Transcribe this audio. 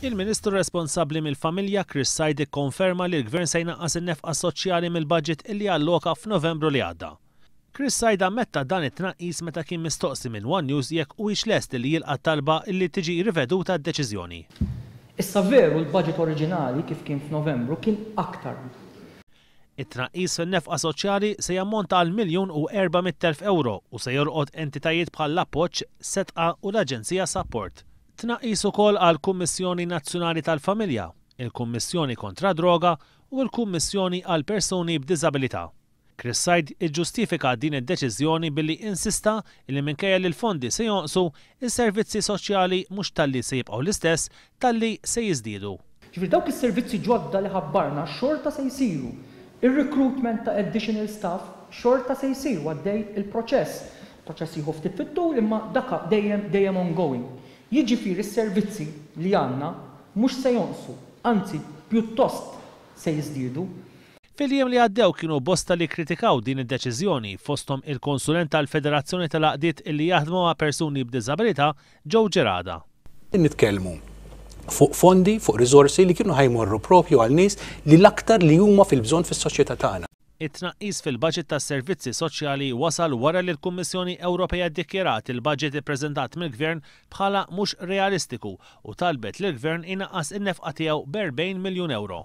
Il-Ministru responsabli mill-familja Chris Sajdi konferma li l-Gvern se jnaqqas in-nefqa soċjali mill-budget illi alloka f'Novembru li għadda. Chris Sajda metta dan it-tnaqqis meta kien mistoqsi minn One News jekk huwiex lest li jilqa' talba illi tiġi riveduta d-deċiżjoni. Issa veru l-budget oriġinali kif kien f'Novembru kien aktar it-tnaqqis fin-nefqa soċjali se jammonta għal miljun u 400.000 euro u se jorqod entitajiet bħal l-appoċ, setqa u l-Aġenzija Support tnaqis ukoll għal Kummissjoni Nazzjonali tal-Familja, il-Kummissjoni kontra Droga u l-Kummissjoni għal Persuni b'Diżabilità. Chris Said iġġustifika din id-deċiżjoni billi insista li minkejja li l-fondi se jonqsu, is-servizzi soċjali mhux talli se jibqgħu l-istess talli se jiżdiedu. Ġifier dawk is-servizzi ġodda li ħabbarna xorta se jsiru. Ir-recruitment ta' additional staff xorta se jsiru għaddej il-proċess. Proċess jieħu ftit fit-tul imma daka dejjem dejjem ongoing. Jiġifieri s-servizzi li għandna mhux se jonqsu, anzi pjuttost se jiżdiedu. Fil-jiem li għaddew kienu bosta li kritikaw din id-deċiżjoni fostom il-konsulent tal-Federazzjoni tal-Aqdiet illi jaħdmu ma' persuni b'diżabilità ġew ġerada. Nitkellmu fuq fondi, fuq risorsi li kienu ħajmorru propju għal nies li l-aktar li huma fil-bżonn fis-soċjetà tagħna it-tnaqqis fil-budget tas servizzi soċjali wasal wara li l-Kummissjoni Ewropea ddikjerat il-budget ippreżentat mill-Gvern bħala mhux realistiku u talbet lill gvern inaqqas in-nefqa tiegħu b'40 miljun euro.